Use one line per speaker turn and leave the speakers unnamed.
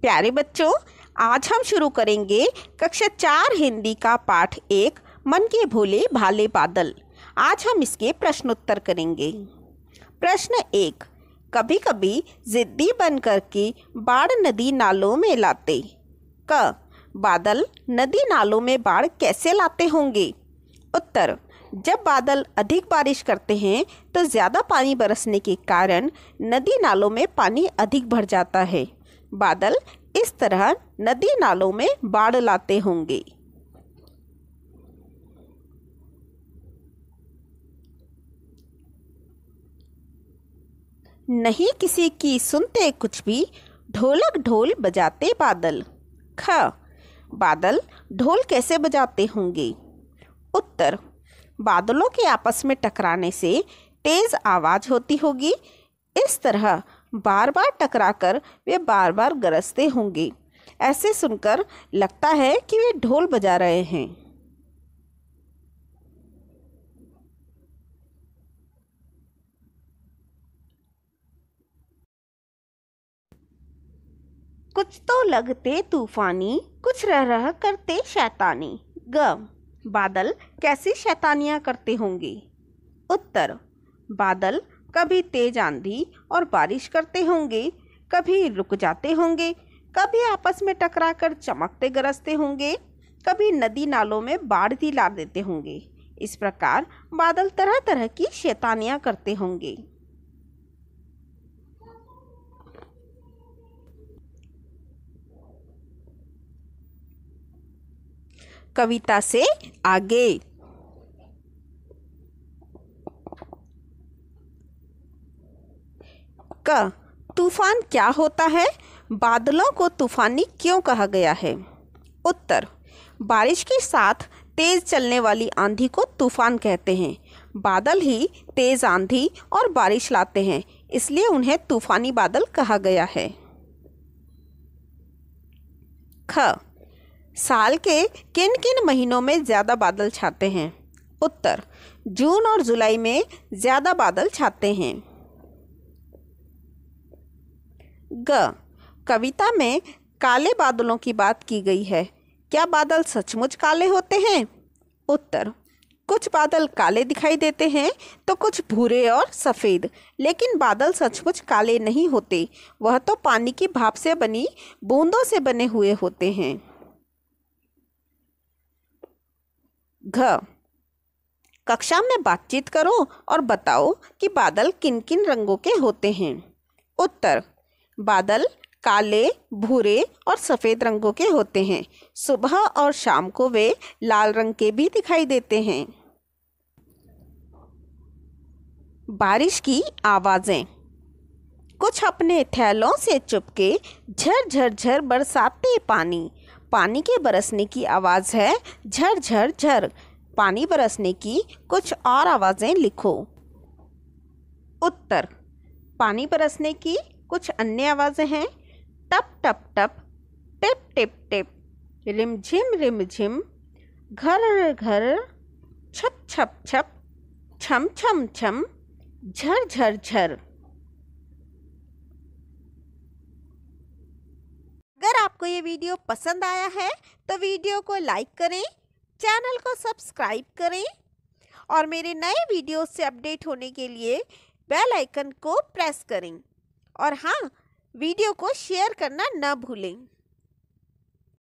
प्यारे बच्चों आज हम शुरू करेंगे कक्षा चार हिंदी का पाठ एक मन के भोले भाले बादल आज हम इसके प्रश्नोत्तर करेंगे प्रश्न एक कभी कभी जिद्दी बन करके बाढ़ नदी नालों में लाते क बादल नदी नालों में बाढ़ कैसे लाते होंगे उत्तर जब बादल अधिक बारिश करते हैं तो ज़्यादा पानी बरसने के कारण नदी नालों में पानी अधिक भर जाता है बादल इस तरह नदी नालों में बाढ़ लाते होंगे नहीं किसी की सुनते कुछ भी ढोलक ढोल बजाते बादल ख बादल ढोल कैसे बजाते होंगे उत्तर बादलों के आपस में टकराने से तेज़ आवाज़ होती होगी इस तरह बार बार टकराकर वे बार बार गरजते होंगे ऐसे सुनकर लगता है कि वे ढोल बजा रहे हैं कुछ तो लगते तूफानी कुछ रह रह करते शैतानी ग बादल कैसी शैतानियां करते होंगे उत्तर बादल कभी तेज आंधी और बारिश करते होंगे कभी रुक जाते होंगे कभी आपस में टकराकर चमकते गरजते होंगे कभी नदी नालों में बाढ़ भी ला देते होंगे इस प्रकार बादल तरह तरह की शैतानियां करते होंगे कविता से आगे क तूफान क्या होता है बादलों को तूफानी क्यों कहा गया है उत्तर बारिश के साथ तेज़ चलने वाली आंधी को तूफान कहते हैं बादल ही तेज़ आंधी और बारिश लाते हैं इसलिए उन्हें तूफानी बादल कहा गया है ख साल के किन किन महीनों में ज़्यादा बादल छाते हैं उत्तर जून और जुलाई में ज़्यादा बादल छाते हैं ग कविता में काले बादलों की बात की गई है क्या बादल सचमुच काले होते हैं उत्तर कुछ बादल काले दिखाई देते हैं तो कुछ भूरे और सफ़ेद लेकिन बादल सचमुच काले नहीं होते वह तो पानी की भाप से बनी बूंदों से बने हुए होते हैं घ कक्षा में बातचीत करो और बताओ कि बादल किन किन रंगों के होते हैं उत्तर बादल काले भूरे और सफ़ेद रंगों के होते हैं सुबह और शाम को वे लाल रंग के भी दिखाई देते हैं बारिश की आवाज़ें कुछ अपने थैलों से चुपके झरझर झर बरसाते पानी पानी के बरसने की आवाज़ है झर झर झर पानी बरसने की कुछ और आवाज़ें लिखो उत्तर पानी बरसने की कुछ अन्य आवाज़ें हैं टप टप टप टिप टिप टिप रिम झिम रिम झिम घर घर छप छप छप छम छम छम झर झर झर अगर आपको ये वीडियो पसंद आया है तो वीडियो को लाइक करें चैनल को सब्सक्राइब करें और मेरे नए वीडियो से अपडेट होने के लिए बेल आइकन को प्रेस करें और हाँ वीडियो को शेयर करना ना भूलें